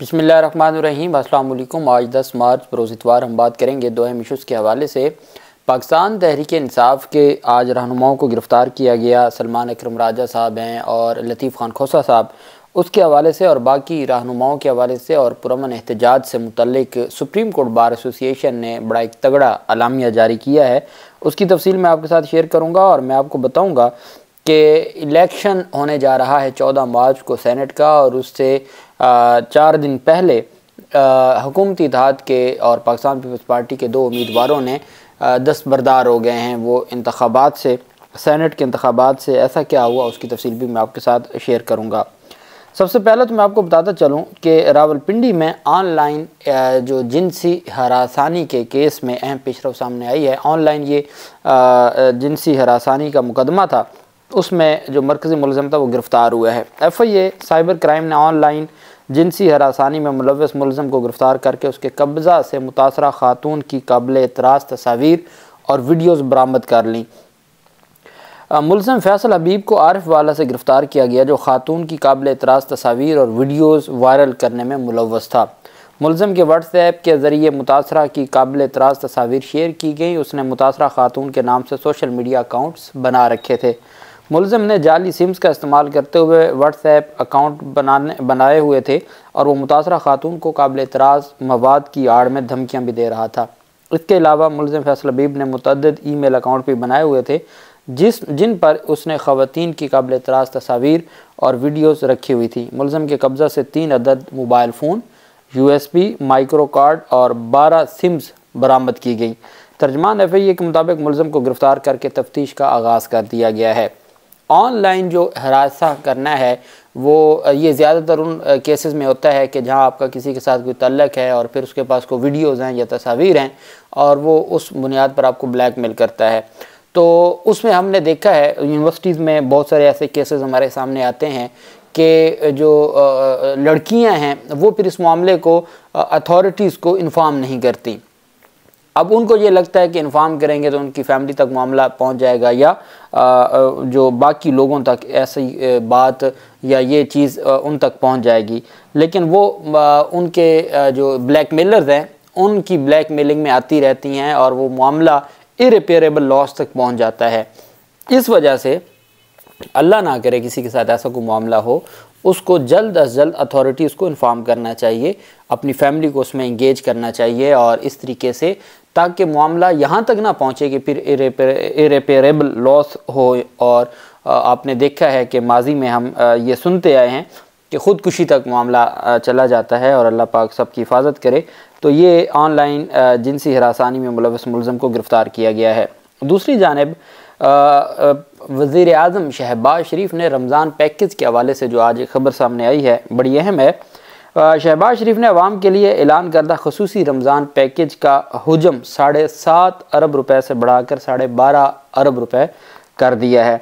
बसमीम अल्लाम आज 10 मार्च इतवार हम बात करेंगे अहम इशूज़ के हवाले से पाकिस्तान तहरीक इंसाफ के आज रहनुमाओं को गिरफ़्तार किया गया सलमान अक्रम राजा साहब हैं और लतीफ़ खान खोसा साहब उसके हवाले से और बाकी रहनुमाओं के हवाले से और पुरमन एहतजाज से मुतलक सुप्रीम कोर्ट बार एसोसिएशन ने बड़ा एक तगड़ा अलामिया जारी किया है उसकी तफसील मैं आपके साथ शेयर करूँगा और मैं आपको बताऊँगा कि इलेक्शन होने जा रहा है चौदह मार्च को सैनट का और उससे चार दिन पहले हुकूमती इतिहाद के और पाकिस्तान पीपल्स पार्टी के दो उम्मीदवारों ने दस्तबरदार हो गए हैं वो इंतबात से सैनट के इंतबात से ऐसा क्या हुआ उसकी तफसील भी मैं आपके साथ शेयर करूँगा सबसे पहले तो मैं आपको बताता चलूँ कि रावलपिंडी में ऑनलाइन जो जिनसी हरासानी के केस में अहम पेशरफ सामने आई है ऑनलाइन ये जिनसी हरासानी का मुकदमा था उसमें जो मरकज़ी मुलम था वो गिरफ़्तार हुआ है F I A cyber crime ने ऑनलाइन जिनसी हरासानी में मुलवस मुलम को गिरफ़्तार करके उसके कब्ज़ा से मुतासर ख़ातून की काबिल एतराज़ तस्वीर और वीडियोज़ बरामद कर लीं मुलम फैसल हबीब को आरफ वाला से गिरफ़्तार किया गया जो खातून की काबिल एतराज़ तस्वीर और वीडियोज़ वायरल करने में मुलवस था मुलम के व्हाट्सएप के ज़रिए मुतासरा की काबिल एतराज़ तस्वीर शेयर की गई उसने मुतासर ख़ातून के नाम से सोशल मीडिया अकाउंट्स बना रखे थे मुलम ने जाली सिम्स का इस्तेमाल करते हुए व्हाट्सएप अकाउंट बनाने बनाए हुए थे और वो मुतासर खातून को काबिल एतराज़ मवाद की आड़ में धमकियाँ भी दे रहा था इसके अलावा मुलम फैसल हबीब ने मतद ई मेल अकाउंट भी बनाए हुए थे जिस जिन पर उसने ख़वान की काबिल एतराज़ तस्वीर और वीडियोज़ रखी हुई थी मुलम के कब्ज़ा से तीन अदद mobile phone U S B micro card और बारह सिम्स बरामद की गई तर्जमान एफ आई ए के मुताबिक मुलम को गिरफ़्तार करके तफ्तीश का आगाज़ कर दिया गया है ऑनलाइन जो हरासा करना है वो ये ज़्यादातर उन केसेस में होता है कि जहाँ आपका किसी के साथ कोई तल्लक है और फिर उसके पास कोई वीडियोज़ हैं या तस्वीर हैं और वो उस बुनियाद पर आपको ब्लैकमेल करता है तो उसमें हमने देखा है यूनिवर्सिटीज़ में बहुत सारे ऐसे केसेस हमारे सामने आते हैं कि जो लड़कियां हैं वो फिर इस मामले को अथॉरिटीज़ को इन्फॉर्म नहीं करती अब उनको ये लगता है कि इन्फॉर्म करेंगे तो उनकी फैमिली तक मामला पहुंच जाएगा या जो बाकी लोगों तक ऐसी बात या ये चीज़ उन तक पहुंच जाएगी लेकिन वो उनके जो ब्लैक मेलर्स हैं उनकी ब्लैक मेलिंग में आती रहती हैं और वो मामला इरेपेरेबल लॉस तक पहुँच जाता है इस वजह से अल्लाह ना करे किसी के साथ ऐसा कोई मामला हो उसको जल्द अज जल्द अथॉरिटी उसको इन्फॉर्म करना चाहिए अपनी फैमिली को उसमें इंगेज करना चाहिए और इस तरीके से ताकि मामला यहाँ तक ना पहुँचे कि फिर इरेपेरेबल लॉस हो और आपने देखा है कि माजी में हम ये सुनते आए हैं कि ख़ुदकुशी तक मामला चला जाता है और अल्लाह पाक सब की हिफाजत करे तो ये ऑनलाइन जिनसी हरासानी में मुलवस मुलम को गिरफ़्तार किया गया है दूसरी जानब वज़ी अजम शहबाज शरीफ ने रमज़ान पैकेज के हवाले से जो आज खबर सामने आई है बड़ी अहम है शहबाज शरीफ ने आवाम के लिए ऐलान करदा खसूस रमज़ान पैकेज का हजम साढ़े सात अरब रुपये से बढ़ाकर साढ़े बारह अरब रुपये कर दिया है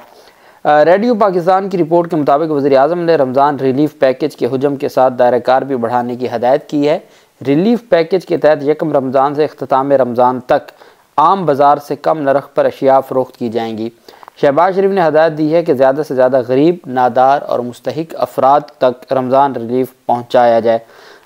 रेडियो पाकिस्तान की रिपोर्ट के मुताबिक वजी अजम ने रमज़ान रिलीफ पैकेज के हजम के साथ दायरेकार भी बढ़ाने की हदायत की है रिलीफ पैकेज के तहत यकम रमज़ान से अख्ताम रमज़ान तक आम बाज़ार से कम नरख पर अशिया फ़रोख्त की जाएंगी शहबाज शरीफ ने हदायत दी है कि ज़्यादा से ज़्यादा गरीब नादार और मुस्तक अफराद तक रमज़ान रिलीफ पहुँचाया जाए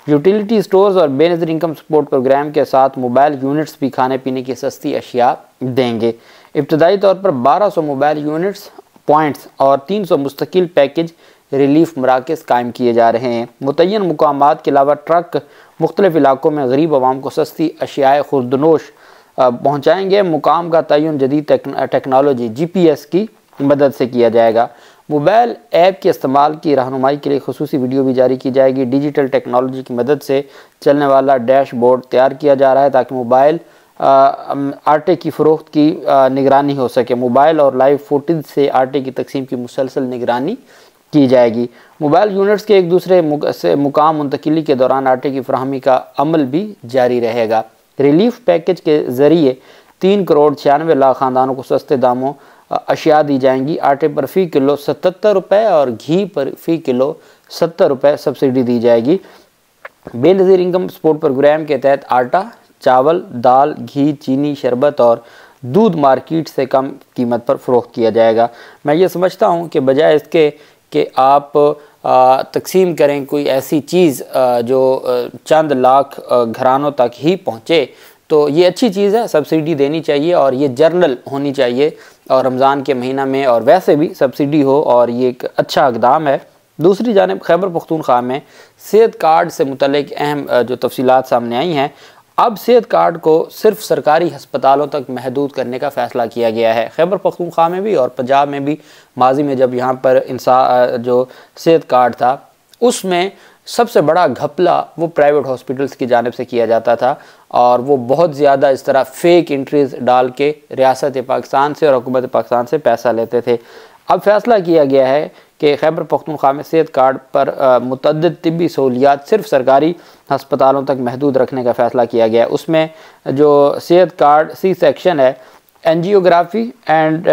यूटिलिटी स्टोर्स और बेनजर इनकम सपोर्ट प्रोग्राम के साथ मोबाइल यूनिट्स भी खाने पीने की सस्ती अशिया देंगे इब्तदाई तौर पर 1200 मोबाइल यूनिट्स पॉइंट्स और 300 मुस्तकिल पैकेज रिलीफ मराकज़ कायम किए जा रहे हैं मुतन मकाम के अलावा ट्रक मुख्तलिफ इलाकों में गरीब आवाम को सस्ती अशियाए खुर्दनोश पहुंचाएंगे मुकाम का तयन जदीद टेक्नोलॉजी जीपीएस की मदद से किया जाएगा मोबाइल ऐप के इस्तेमाल की रहनुमाई के लिए खसूस वीडियो भी जारी की जाएगी डिजिटल टेक्नोलॉजी की मदद से चलने वाला डैशबोर्ड तैयार किया जा रहा है ताकि मोबाइल आटे की फ़रोख्त की निगरानी हो सके मोबाइल और लाइव फुटेज से आटे की तकसीम की मुसलसल निगरानी की जाएगी मोबाइल यूनिट्स के एक दूसरे मुक, से मुकाम मुंतकली के दौरान आटे की फ्राहमी का अमल भी जारी रहेगा रिलीफ पैकेज के ज़रिए तीन करोड़ छियानवे लाख खानदानों को सस्ते दामों अशिया दी जाएंगी आटे पर फ़ी किलो सतर रुपये और घी पर फ़ी किलो सत्तर रुपये सब्सिडी दी जाएगी बेनज़ीर इनकम सपोर्ट प्रोग्राम के तहत आटा चावल दाल घी चीनी शरबत और दूध मार्केट से कम कीमत पर फ़रोख्त किया जाएगा मैं ये समझता हूँ कि बजाय इसके कि आप तकसीम करें कोई ऐसी चीज़ जो चंद लाख घरानों तक ही पहुँचे तो ये अच्छी चीज़ है सब्सिडी देनी चाहिए और ये जर्नल होनी चाहिए और रमज़ान के महीना में और वैसे भी सब्सिडी हो और ये एक अच्छा इकदाम है दूसरी जानब खैबर पख्तूनख्वा में सेहत कार्ड से मुतलिक अहम जो तफसीत सामने आई हैं अब सेहत कार्ड को सिर्फ सरकारी हस्पतालों तक महदूद करने का फैसला किया गया है खैबर पखतूखा में भी और पंजाब में भी माजी में जब यहाँ पर इंसान जो सेहत कार्ड था उसमें सबसे बड़ा घपला वो प्राइवेट हॉस्पिटल्स की जानब से किया जाता था और वो बहुत ज़्यादा इस तरह फेक इंट्रीज डाल के रियासत पाकिस्तान से और हुकूमत पाकिस्तान से पैसा लेते थे अब फैसला किया गया है कि खैबर पख्तनख्वा में सेहत कार्ड पर मतद तबी सहूलियात सिर्फ सरकारी हस्पतालों तक महदूद रखने का फ़ैसला किया गया उसमें जो सेहत कार्ड सी सेक्शन है एनजियोग्राफी एंड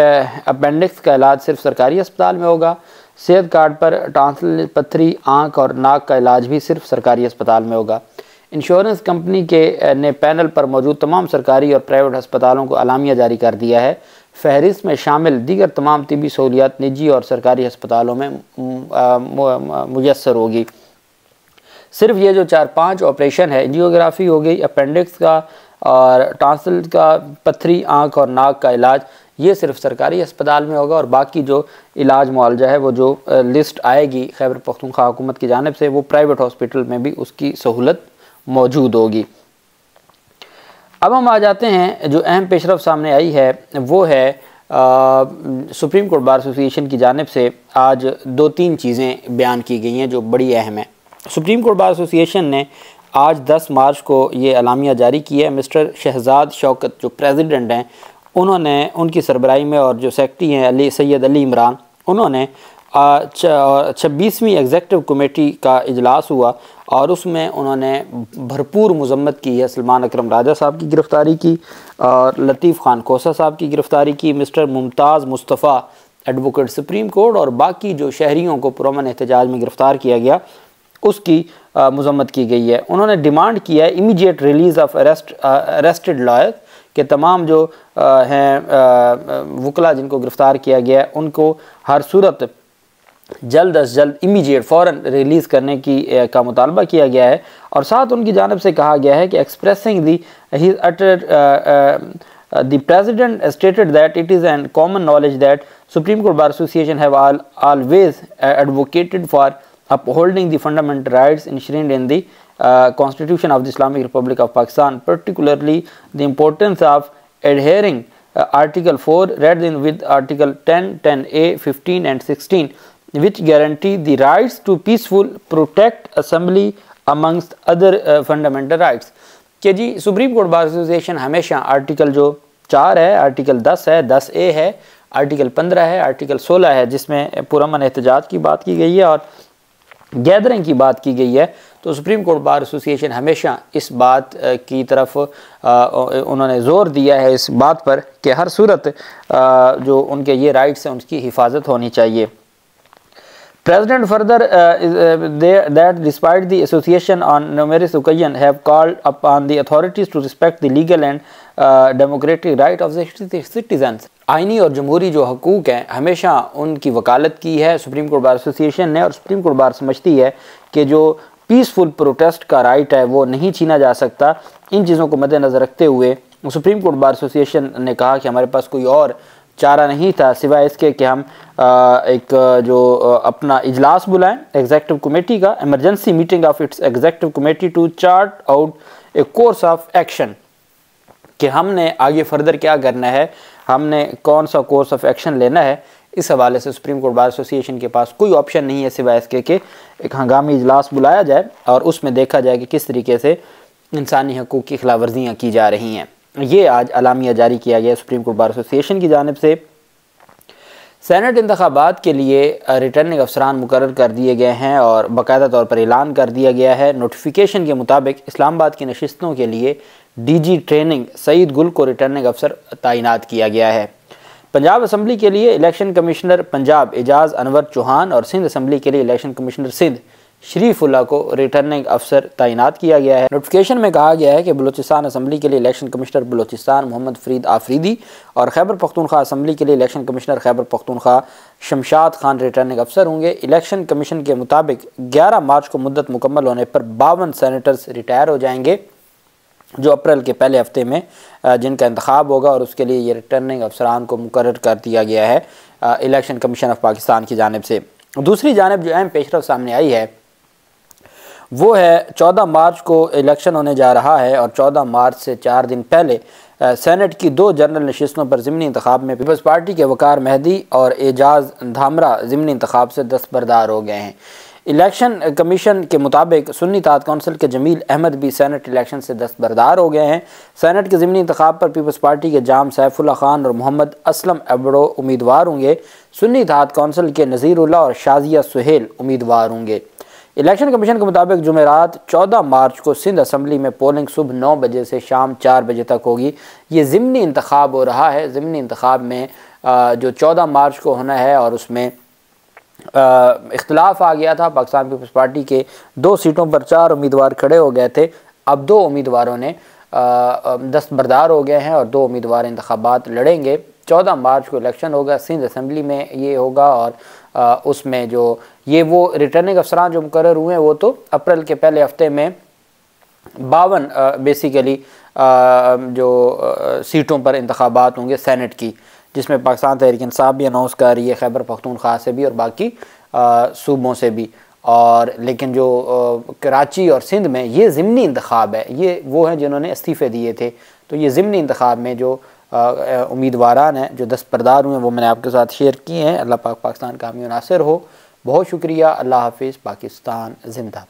अपेंडिक्स का इलाज सिर्फ सरकारी अस्पताल में होगा सेहत कार्ड पर टांसल पथरी आँख और नाक का इलाज भी सिर्फ सरकारी अस्पताल में होगा इंश्योरेंस कंपनी के ने पैनल पर मौजूद तमाम सरकारी और प्राइवेट अस्पतालों को अलामिया जारी कर दिया है फहरिस्त में शामिल दीगर तमाम तबी सहूलियात निजी और सरकारी अस्पतालों में मैसर होगी सिर्फ ये जो चार पाँच ऑपरेशन है जियोग्राफी हो गई अपेंडिक्स का और टांसल का पथरी आँख और नाक का इलाज ये सिर्फ सरकारी अस्पताल में होगा और बाकी जो इलाज मुआवजा है वो जो लिस्ट आएगी खैबर पख्तूनख्वा हुकूमत की जानब से वो प्राइवेट हॉस्पिटल में भी उसकी सहूलत मौजूद होगी अब हम आ जाते हैं जो अहम पेशरफ सामने आई है वो है आ, सुप्रीम कोर्ट बार एसोसिएशन की जानब से आज दो तीन चीज़ें बयान की गई हैं जो बड़ी अहम है सुप्रीम कोर्ट बार एसोसिएशन ने आज 10 मार्च को ये अलामिया जारी की है मिस्टर शहजाद शौकत जो प्रेसिडेंट हैं उन्होंने उनकी सरबराही में और जो सेक्रटरी हैं अली सैद अली इमरान उन्होंने छब्बीसवीं एग्जेक्टिव कमेटी का इजलास हुआ और उसमें उन्होंने भरपूर मजम्मत की है सलमान अकरम राजा साहब की गिरफ़्तारी की और लतीफ़ ख़ान कोसा साहब की गिरफ़्तारी की mister Mumtaz Mustafa advocate Supreme Court और बाकी जो शहरीों को पुरमन एहतजाज में गिरफ़्तार किया गया उसकी मजम्मत की गई है उन्होंने डिमांड किया है immediate release of arrest arrested lawyer के तमाम जो हैं वकला जिनको गिरफ़्तार किया गया है उनको हर सूरत जल्द अज जल्द इमीडिएट फ़ौरन रिलीज़ करने की का मुतालबा किया गया है और साथ उनकी जानब से कहा गया है कि expressing the the president stated that it is and common knowledge that Supreme Court Bar Association have advocated for upholding the fundamental rights enshrined in the constitution of the Islamic Republic of Pakistan particularly the importance of adhering article four read in with article ten ten A fifteen and sixteen which guarantee the rights to peaceful protect assembly amongst other fundamental rights rights कि जी Supreme Court Bar Association हमेशा article जो चार है article दस है दस ए है article पंद्रह है आर्टिकल सोलह है जिसमें पुरमन एहतजाज की बात की गई है और गैदरिंग की बात की गई है तो सुप्रीम कोर्ट बार एसोसिएशन हमेशा इस बात uh, की तरफ uh, उन्होंने ज़ोर दिया है इस बात पर कि हर सूरत uh, जो उनके ये राइट्स हैं उनकी हिफाजत होनी चाहिए President further uh, is, uh, they, that despite the association on numerous occasions have called upon the authorities to respect the legal and uh, democratic right of the citizens. आइनी और जमहूरी जो हकूक़ हैं हमेशा उनकी वकालत की है सुप्रीम कोर्ट बार एसोसिएशन ने और सुप्रीम कोर्ट बार समझती है कि जो पीसफुल प्रोटेस्ट का राइट है वो नहीं छीना जा सकता इन चीज़ों को मद्देनज़र रखते हुए सुप्रीम कोर्ट बार एसोसिएशन ने कहा कि हमारे पास कोई और चारा नहीं था सिवाय इसके कि हम एक जो अपना इजलास बुलाएं एग्जेक्टिव कमेटी का emergency meeting of its executive committee to chart out a course of action कि हमने आगे फर्दर क्या करना है हमने कौन सा कोर्स ऑफ एक्शन लेना है इस हवाले से सुप्रीम कोर्ट बार एसोसिएशन के पास कोई ऑप्शन नहीं है सिवाय इसके कि एक हंगामी इजलास बुलाया जाए और उसमें देखा जाए कि किस तरीके से इंसानी हकूक़ की खिलाफ वर्जियाँ की जा रही हैं ये आज अलामिया जारी किया गया सुप्रीम कोर्ट बार एसोसिएशन की जानब से सैनट इंतबात के लिए रिटर्निंग अफसरान मुकर कर दिए गए हैं और बाकायदा तौर पर ऐलान कर दिया गया है नोटिफिकेशन के मुताबिक इस्लामाबाद की नशस्तों के लिए डीजी ट्रेनिंग सईद गुल को रिटर्निंग अफसर तैनात किया गया है पंजाब असम्बली के लिए इलेक्शन कमिश्नर पंजाब एजाज अनवर चौहान और सिंध असम्बली के लिए इलेक्शन कमिश्नर सिंध शरीफुल्ला को रिटर्निंग अफसर तैनात किया गया है नोटिफिकेशन में कहा गया है कि बलोचिस्तान असम्बली के लिए इलेक्शन कमिश्नर बलोचिस्तान मोहम्मद फरीद आफरीदी और खैबर पख्तूनखा असम्बली के लिए election commissioner Khyber Pakhtunkhwa Shamshad Khan returning अफसर होंगे इलेक्शन कमीशन के मुताबिक ग्यारह मार्च को मुद्दत मुकम्मल होने पर बावन सैनिटर्स रिटायर हो जाएंगे जो अप्रैल के पहले हफ्ते में जिनका इंतखब होगा और उसके लिए ये रिटर्निंग अफसरान को मुकर कर दिया गया है इलेक्शन कमीशन ऑफ पाकिस्तान की जानब से दूसरी जानब जो अहम पेशरफ सामने आई है वो है चौदह मार्च को इलेक्शन होने जा रहा है और चौदह मार्च से चार दिन पहले सेनेट की दो जनरल नशस्तों पर ज़मनी इंतबाब में पीपल्स पार्टी के वकार मेहदी और एजाज धामरा ज़मनी इंतबाब से दस्तबरदार हो गए हैं इलेक्शन कमीशन के मुताबिक सुन्नी ताज कौंसिल के जमील अहमद भी सेनेट इलेक्शन से दस्तबरदार हो गए हैं सेनेट के ज़मनी इंतबाब पर पीपल्स पार्टी के जाम सैफुल्ला खान और मोहम्मद असलम एबड़ो उम्मीदवार होंगे सुन्नी ताज कौंसिल के नज़ीरुल्ला और शाजिया सुहेल उम्मीदवार होंगे इलेक्शन कमीशन के मुताबिक जुमेरात 14 मार्च को सिंध असम्बली में पोलिंग सुबह नौ बजे से शाम चार बजे तक होगी ये ज़मनी इंतखब हो रहा है ज़मनी इंतखब में जो 14 मार्च को होना है और उसमें इख्तलाफ आ गया था पाकिस्तान पीपल्स पार्टी के दो सीटों पर चार उम्मीदवार खड़े हो गए थे अब दो उम्मीदवारों ने दस्तबरदार हो गए हैं और दो उम्मीदवार इंतबात लड़ेंगे चौदह मार्च को इलेक्शन होगा सिंध असम्बली में ये होगा और उसमें जो ये वो रिटर्निंग अफसरान जो मुकर हुए हैं वो तो अप्रैल के पहले हफ्ते में बावन बेसिकली जो सीटों पर इंतबात होंगे सैनट की जिसमें पाकिस्तान तहरीक इंसाफ भी अनाउंस कर रही है खैबर पखतूनखा से भी और बाकी सूबों से भी और लेकिन जो कराची और सिंध में ये ज़मनी इंतखब है ये वो हैं जिन्होंने इस्तीफ़े दिए थे तो ये ज़मनी इंतखब में जो उम्मीदवारान हैं जो दस्तरदार हुए हैं वो मैंने आपके साथ शेयर किए हैं अल्लाह पाक पाकिस्तान का हमें नासिर हो बहुत शुक्रिया अल्लाह हाफिज़ पाकिस्तान जिंदा